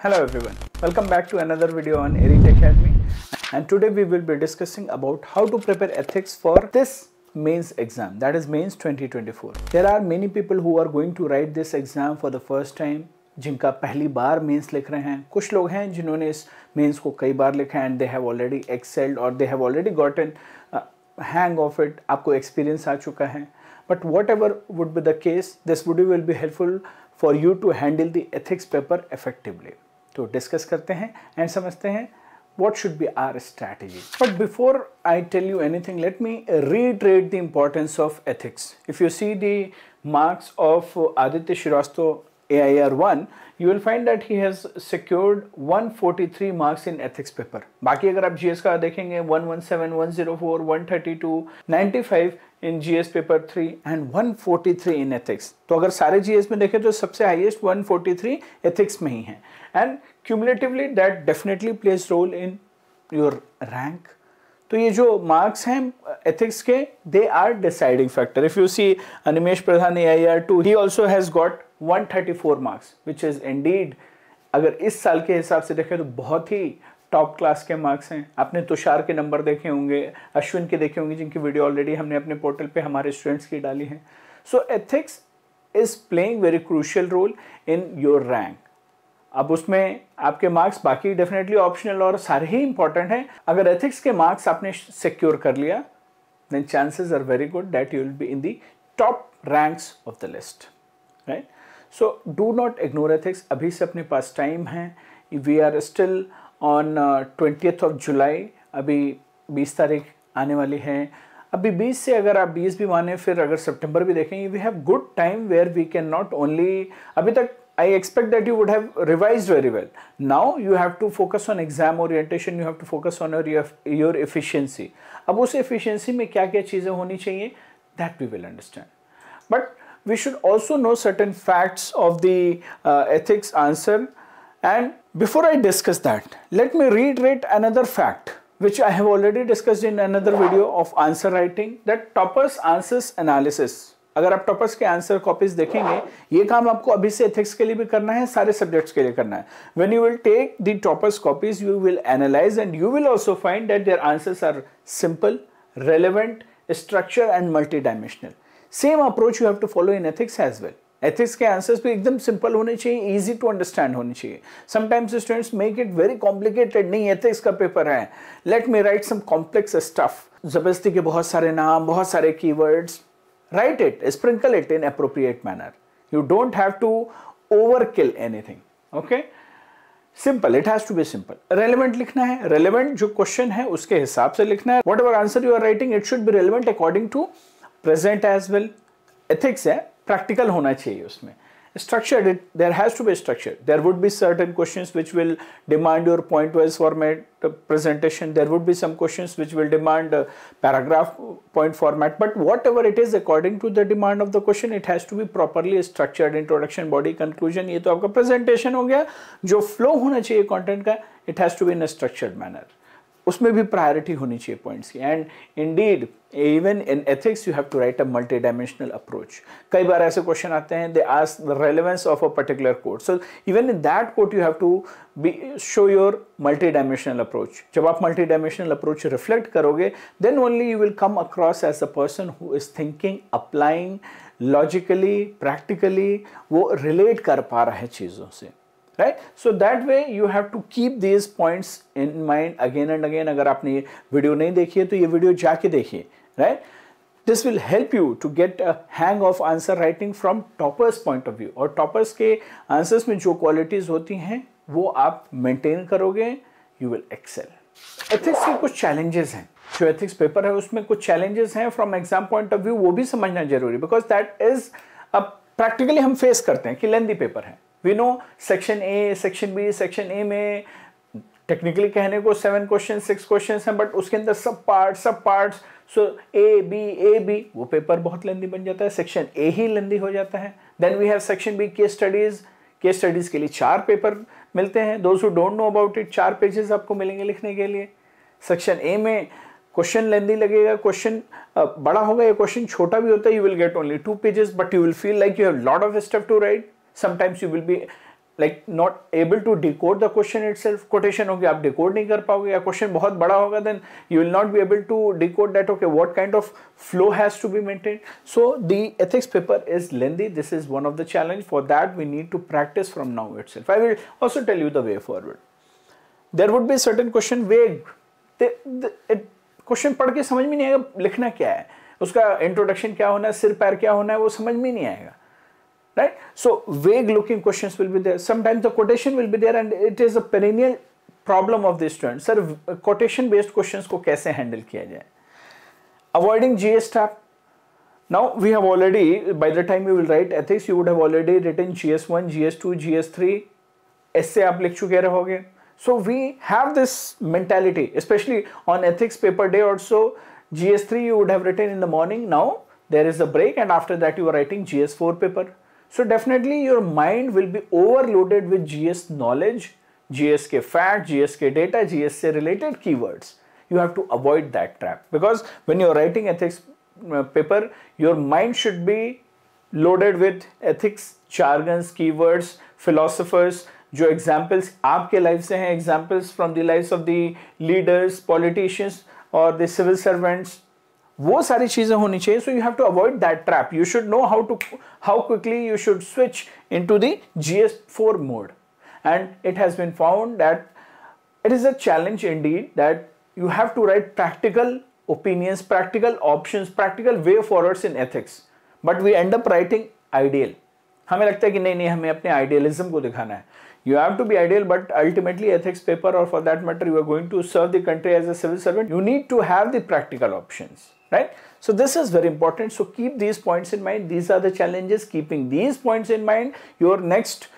Hello everyone, welcome back to another video on Eritech Academy and today we will be discussing about how to prepare ethics for this mains exam that is mains 2024. There are many people who are going to write this exam for the first time जिनका पहली बार mains लिख रहे हैं कुछ लोग हैं जिन्होंने इस मेंस को कई बार लिखा है and they have already excelled और they have already gotten hang of it आपको एक्सपीरियंस आ चुका है But whatever would be the case, this video will be helpful for you to handle the ethics paper effectively. तो discuss karte hain and samajhte hain what should be our strategy but before i tell you anything let me reiterate the importance of ethics if you see the marks of aditya shirastho 1 you will find that he has secured 143 marks in ethics paper बाकी अगर आप gs का देखेंगे 117 104 132 95 in GS paper three and one forty three in ethics तो अगर सारे GS में देखें तो सबसे फोर्टी थ्री एथिक्स में ही है and cumulatively that definitely plays role in your rank तो ये जो मार्क्स हैं एथिक्स के they are deciding factor if you see Animesh Pradhan A I R two he also has got four marks which is indeed अगर इस साल के हिसाब से देखें तो बहुत ही टॉप क्लास के मार्क्स हैं आपने तुषार के नंबर देखे होंगे अश्विन के देखे होंगे जिनकी वीडियो ऑलरेडी हमने अपने पोर्टल पे हमारे स्टूडेंट्स की डाली है so ethics is playing very crucial role in your rank अब उसमें आपके मार्क्स बाकी डेफिनेटली ऑप्शनल और सारे ही इंपॉर्टेंट हैं अगर एथिक्स के मार्क्स आपने सिक्योर कर लिया then chances are very good that you will be in the top ranks of the list right so do not ignore ethics अभी से अपने पास टाइम है we are still on twenty of July अभी बीस तारीख आने वाली है अभी बीस से अगर आप बीस भी माने फिर अगर सितंबर भी देखें we have good time where we can not only अभी तक I expect that you would have revise very well now you have to focus on exam orientation you have to focus on your your efficiency अब उस efficiency में क्या क्या चीज़ें होनी चाहिए that we will understand but we should also know certain facts of the ethics answer And before I discuss that, let me reiterate another fact which I have already discussed in another video of answer writing that toppers answers analysis अगर आप toppers के answer copies देखेंगे ये काम आपको अभी से ethics के लिए भी करना है सारे सब्जेक्ट्स के लिए करना है when you will take the toppers copies you will analyse and you will also find that their answers are simple relevant structure and multi dimensional same approach you have to follow in ethics as well ethics के answers भी एकदम simple होने चाहिए easy to understand होने चाहिए sometimes students make it very complicated नहीं ethics का paper है let me write some complex stuff जबरदस्ती के बहुत सारे नाम बहुत सारे words write it sprinkle it in appropriate manner you don't have to over kill anything okay simple it has to be simple relevant लिखना है रेलिवेंट जो क्वेश्चन है उसके हिसाब से लिखना है whatever answer you are writing it should be relevant according to present as well ethics है प्रैक्टिकल होना चाहिए उसमें structure there has to be structure there would be certain question which will demand your point wise format presentation there would be some question which will demand paragraph point format but whatever it is according to the demand of the question it has to B properly structured introduction body conclusion ये तो आपका presentation हो गया जो flow होना चाहिए content का it has to be in a structured manner उसमें भी प्रायोरिटी होनी चाहिए पॉइंट्स की and indeed even in ethics you have to write a multi dimensional approach कई बार ऐसे क्वेश्चन आते हैं they ask the relevance of a particular court so even in that court you have to be show your multi dimensional approach जब आप multi dimensional approach reflect करोगे then only you will come across as a person who is thinking applying logically practically वो relate कर पा रहा है चीज़ों से right so that way you have to keep these points in mind again and again अगर आपने ये वीडियो नहीं देखी है तो ये वीडियो जाके देखिए right this will help you to get a hang of answer writing from toppers point of view और टॉपर्स के आंसर्स में जो क्वालिटीज़ होती हैं वो आप मेंटेन करोगे यू विल एक्सेल एथिक्स के कुछ चैलेंजेस हैं जो एथिक्स पेपर है उसमें कुछ चैलेंजेस हैं from exam point of view वो भी समझना जरूरी बिकॉज दैट इज अब प्रैक्टिकली हम फेस करते हैं कि लेंदी पेपर है we know section A section B section A में टेक्निकली कहने को सेवन क्वेश्चन सिक्स क्वेश्चन हैं बट उसके अंदर sub part sub parts so A B A B वो पेपर बहुत लेंदी बन जाता है सेक्शन ए ही लेंदी हो जाता है then we have section B के स्टडीज़ के स्टडीज़ के लिए चार पेपर मिलते हैं those who don't know about it चार पेजेस आपको मिलेंगे लिखने के लिए सेक्शन ए में क्वेश्चन लेंदी लगेगा क्वेश्चन बड़ा होगा या क्वेश्चन छोटा भी होता है you will get only two pages but you will feel like you have lot of step to write sometimes you will be like not able to decode the question itself quotation होगी आप decode नहीं कर पाओगे या question बहुत बड़ा होगा then you will not be able to decode that okay what kind of flow has to be maintain so the ethics paper is lengthy this is one of the challenge for that we need to practice from now itself I will also tell you the way forward there would be certain question vague question पढ़ के समझ में नहीं आएगा लिखना क्या है उसका इंट्रोडक्शन क्या होना है सिर पैर क्या होना है वो समझ में नहीं आएगा right? So vague looking questions will be there. Sometimes the quotation will be there and it is a perennial problem of the student. Sir, quotation based questions को कैसे handle किया जाए? Avoiding GS trap. Now we have already, by the time you will write ethics, you would have already written GS1, GS2, GS3. Essay आप लिख चुके रहोगे. So we have this mentality, especially on ethics paper day also. GS3 you would have written in the morning. Now there is a break and after that you are writing GS4 paper. So definitely your mind will be overloaded with GS knowledge, GSK fact, GSK data, GSK related keywords. You have to avoid that trap because when you're writing ethics paper, your mind should be loaded with ethics, jargons, keywords, philosophers, जो examples आपके life से हैं examples from the life of the leaders politicians और the civil servants वो सारी चीज़ें होनी चाहिए so you have to avoid that trap you should know how to how quickly you should switch into the G S four mode and it has been found that is a challenge indeed that you have to write practical opinions practical option practical way forwards in ethics but we end up writing ideal हमें लगता है कि नहीं नहीं हमें अपने idealism को दिखाना है you have to be ideal but ultimately ethics paper और for that matter you are going to serve the country as a civil servant you need to have the practical options right? So this is very important. So keep these points in mind. These are the challenges. Keeping these points in mind, your next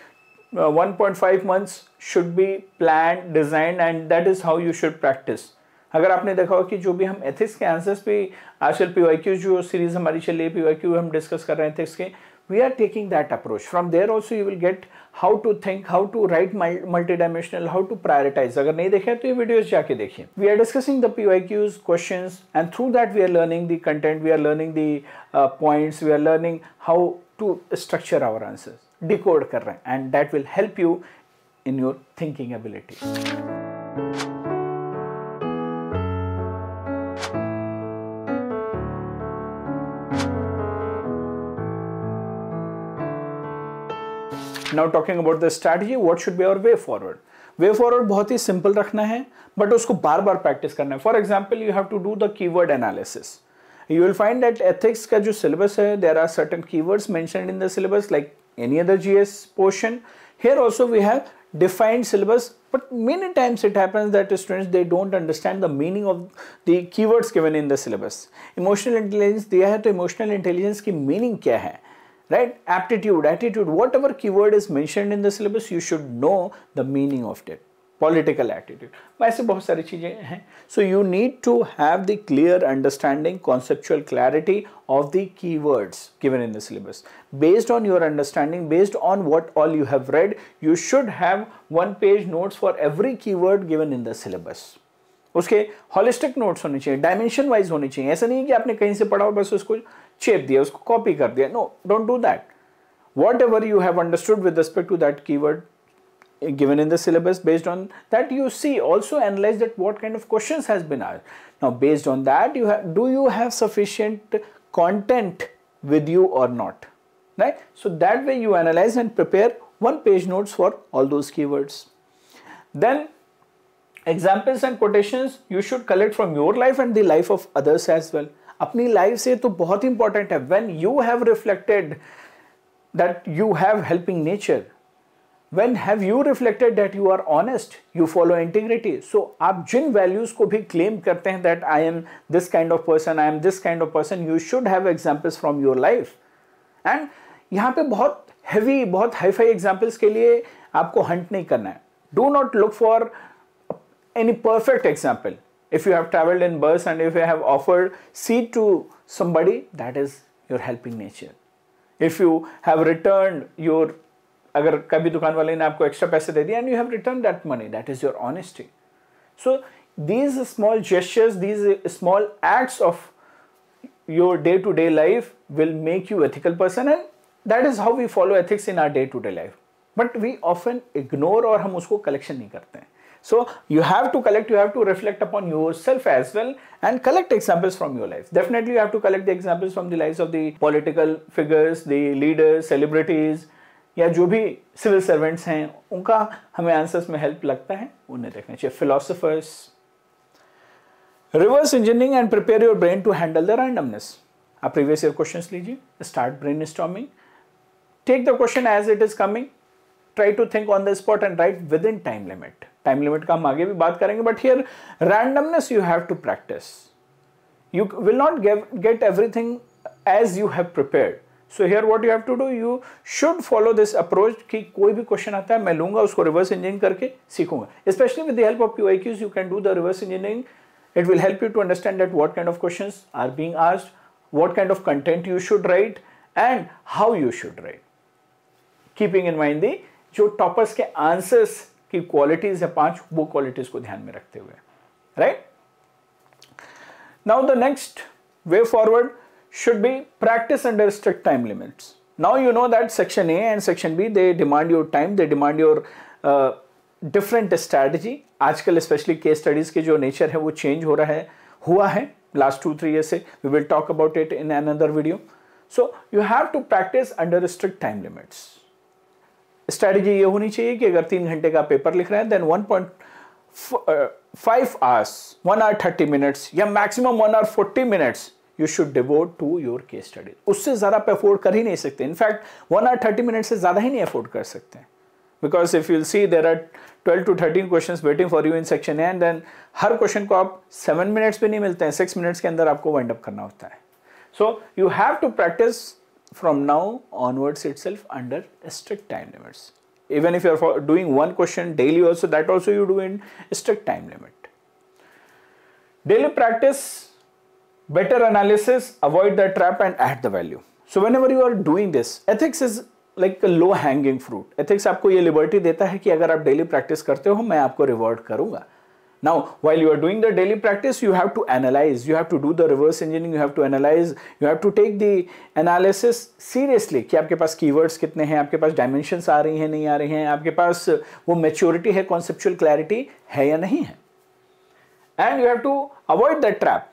uh, 1.5 months should be planned, designed and that is how you should practice. अगर आपने देखा हो कि जो भी हम ethics के answers पे आजकल पी वाई क्यू जो सीरीज हमारी चल रही है पी वाई क्यू हम डिस्कस कर रहे हैं एथिक्स के we are taking that approach from there also you will get how to think how to write multi dimensional how to prioritise अगर नहीं देखे तो ये वीडियोज जाके देखिए we are discussing the P Y Qs question and through that we are learning the content we are learning the points we are learning how to structure our answer decode कर रहे हैं and that will help you in your thinking ability now talking about the strategy what should be our way forward way forward बहुत ही simple रखना है but उसको बार बार practice करना है for example you have to do the key word analysis you will find that ethics का जो syllabus है there are certain key words mention in the syllabus like any other G S portion here also we have defined syllabus but many times it happens that students they don't understand the meaning of the key words given in the syllabus emotional intelligence दिया है तो emotional intelligence की meaning क्या है right aptitude attitude whatever keyword is mentioned in the syllabus you should know the meaning of it political attitude so you need to have the clear understanding conceptual clarity of the keywords given in the syllabus based on your understanding based on what all you have read you should have one page notes for every keyword given in the syllabus उसके holistic notes होने चाहिए dimension wise होने चाहिए ऐसा नहीं है कि आपने कहीं से पढ़ा हो बस उसको छेप दिया उसको कॉपी कर दिया no don't do that whatever you have understood with respect to that keyword given in the syllabus based on that you see also analyze that what kind of questions has been asked now based on that you have do you have sufficient content with you or not right so that way you analyze and prepare one page notes for all those keywords then examples and quotations you should collect from your life and the life of others as well अपनी life से तो बहुत important है when you have reflected that you have helping nature when have you reflected that you are honest you follow integrity so आप जिन values को भी claim करते हैं that I am this kind of person I am this kind of person you should have examples from your life and यहाँ पे बहुत heavy बहुत हाई फाई एग्जाम्पल्स के लिए आपको हंट नहीं करना है do not look for any perfect example if you have traveled in bus and if you have offered seat to somebody that is your helping nature if you have returned your अगर कभी दुकान वाले ने आपको extra पैसे दे दिए and you have return that money that is your honesty these small small gestures these small acts your day to day life will make you ethical person and that is how we follow ethics in our day to day life but we often ignore or हम उसको collection नहीं करते हैं so you have to collect, you have to reflect upon yourself as well and collect examples from your life. Definitely you have to collect the examples from the lives of the political figures, the leaders, celebrities, या जो भी civil servants हैं उनका हमें answers में help लगता है उन्हें देखना चाहिए philosophers reverse engineering and prepare your brain to handle the randomness आप प्रीवियस ईयर क्वेश्चन लीजिए start brain storming take the question as it is coming try to think on the spot and write within time limit time limit का हम आगे भी बात करेंगे but here randomness you have to practice you will not get everything as you have prepare so here what you have to do you should follow this approach कि कोई भी question आता है मैं लूंगा उसको रिवर्स इंजीनियरिंग करके सीखूंगा specially with the help of you I Qs you can do the reverse engineering it will help you to understand that what kind of question are being asked what kind of content you should write and how you should write keeping in mind the जो toppers के answers की qualities है पांच वो qualities को ध्यान में रखते हुए right now the next way forward should be practice under strict time limit now you know that section A and section B they demand your time they demand your different strategy आजकल specially case studies के जो nature है वो change हो रहा है हुआ है लास्ट टू थ्री ईयर से we will talk about it in another video so you have to practice under strict time limits strategy ये होनी चाहिए कि अगर तीन घंटे का पेपर लिख रहे हैं then one point five hours one hour thirty minutes या maximum one hour forty minutes you should devote to your case study उससे ज़्यादा आप अफोर्ड कर ही नहीं सकते in fact one hour thirty minute से ज़्यादा ही नहीं अफोर्ड कर सकते because if you see there are twelve to thirteen question waiting for you in section and then हर क्वेश्चन को आप सेवन मिनट्स भी नहीं मिलते हैं सिक्स मिनट्स के अंदर आपको वाइंड अप करना होता है so you have to practice from now onwards itself under strict time limits. Even if you are doing one question daily also that also you do in strict time limit. Daily practice, better analysis, avoid the trap and add the value. So whenever you are doing this, ethics is like a low hanging fruit. Ethics आपको ये liberty देता है कि अगर आप daily practice करते हो मैं आपको reward करूँगा. Now, while you are doing the daily practice, you have to analyze, you have to do the reverse engineering, you have to analyze, you have to take the analysis seriously ki aapke paas keywords kitne hain aapke paas dimensions aa rahi hain nahi aa rahi hain aapke paas wo maturity hai conceptual clarity hai ya nahi hai and you have to avoid that trap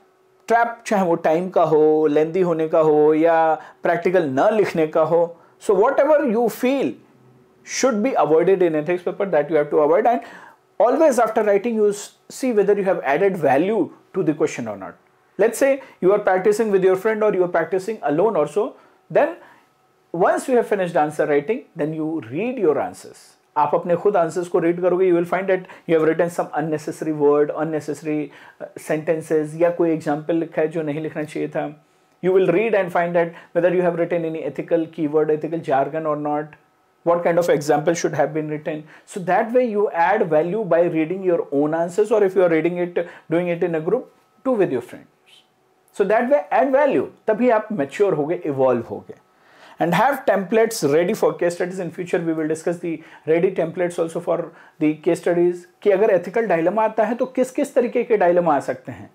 trap चाहे वो time का हो लेंदी होने का हो या practical ना लिखने का हो so whatever you feel should be avoided in ethics paper that you have to avoid and always after writing you see whether you have added value to the question or not. Let's say you are practicing with your friend or you are practicing alone also, then once you have finished answer writing, then you read your answers. आप अपने खुद answers को read करोगे you will find that you have written some unnecessary word unnecessary sentences या कोई example लिखा है जो नहीं लिखना चाहिए था you will read and find that whether you have written any ethical keyword ethical jargon और not what kind of example should have been written so that way you add value by reading your own answers or if you are reading it doing it in a group to with your friends so that way add value tabhi aap mature hoge evolve hoge and have templates ready for case studies in future we will discuss the ready templates also for the case studies ki agar ethical dilemma aata hai to kis kis tarike ke dilemma aa sakte hain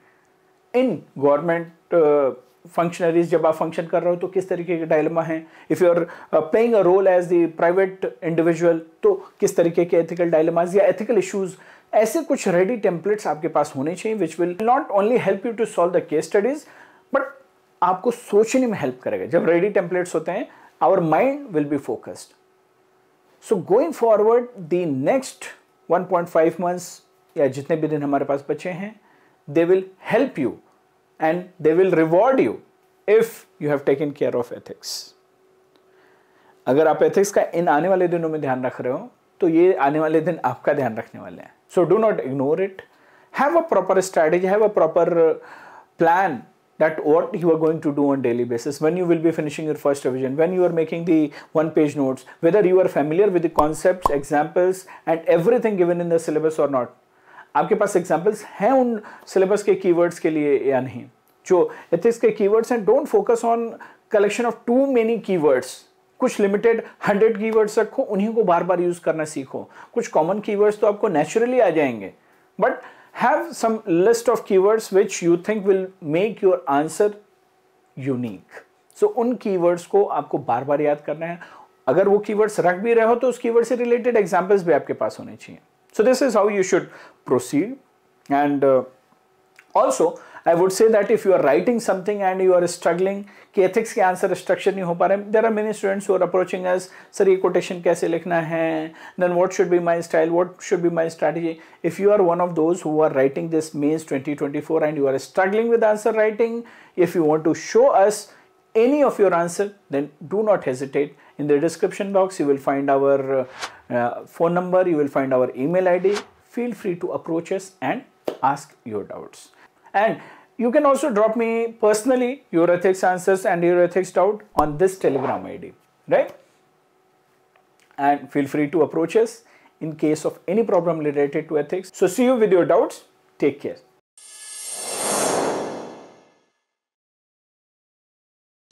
in government uh, functionaries जब आप function कर रहे हो तो किस तरीके के dilemma हैं if you are playing a role as the private individual तो किस तरीके के एथिकल डायलमाज या एथिकल इश्यूज़ ऐसे कुछ रेडी टेम्पलेट्स आपके पास होने चाहिए which will not only help you to solve the case studies but आपको सोचने में हेल्प करेगा जब रेडी टेम्पलेट्स होते हैं our mind will be focused so going forward the next 1.5 months या जितने भी दिन हमारे पास बचे हैं they will help you and they will reward you if you have taken care of ethics. अगर आप एथिक्स का इन आने वाले दिनों में ध्यान रख रहे हो तो ये आने वाले दिन आपका ध्यान रखने वाले हैं so do not ignore it have a proper strategy have a proper plan that what you are going to do on daily basis when you will be finishing your first revision when you are making the one page notes whether you are familiar with the concepts examples and everything given in the syllabus or not आपके पास examples हैं उन syllabus के keywords के लिए या नहीं जो ethics के कीवर्ड्स हैं don't focus on collection of too many keywords कुछ लिमिटेड हंड्रेड कीवर्ड्स रखो उन्हीं को बार बार यूज करना सीखो कुछ कॉमन कीवर्ड्स तो आपको नेचुरली आ जाएंगे but have some list of keywords which you think will make your answer unique so उन कीवर्ड्स को आपको बार बार याद करना है अगर वो कीवर्ड्स रख भी रहे हो तो उस कीवर्ड से रिलेटेड एग्जाम्पल्स भी आपके पास होने चाहिए So this is how you should proceed. And uh, also, I would say that if you are writing something and you are struggling कि ethics के answer structure नहीं there are many students who are approaching us sir. ये quotation कैसे लिखना है then what should be my style what should be my strategy if you are one of those who are writing this mains 2024 and you are struggling with answer writing if you want to show us any of your answer then do not hesitate in the description box you will find our uh, uh phone number you will find our email id feel free to approach us and ask your doubts and you can also drop me personally your ethics answers and your ethics doubt on this telegram id right and feel free to approach us in case of any problem related to ethics so see you with your doubts take care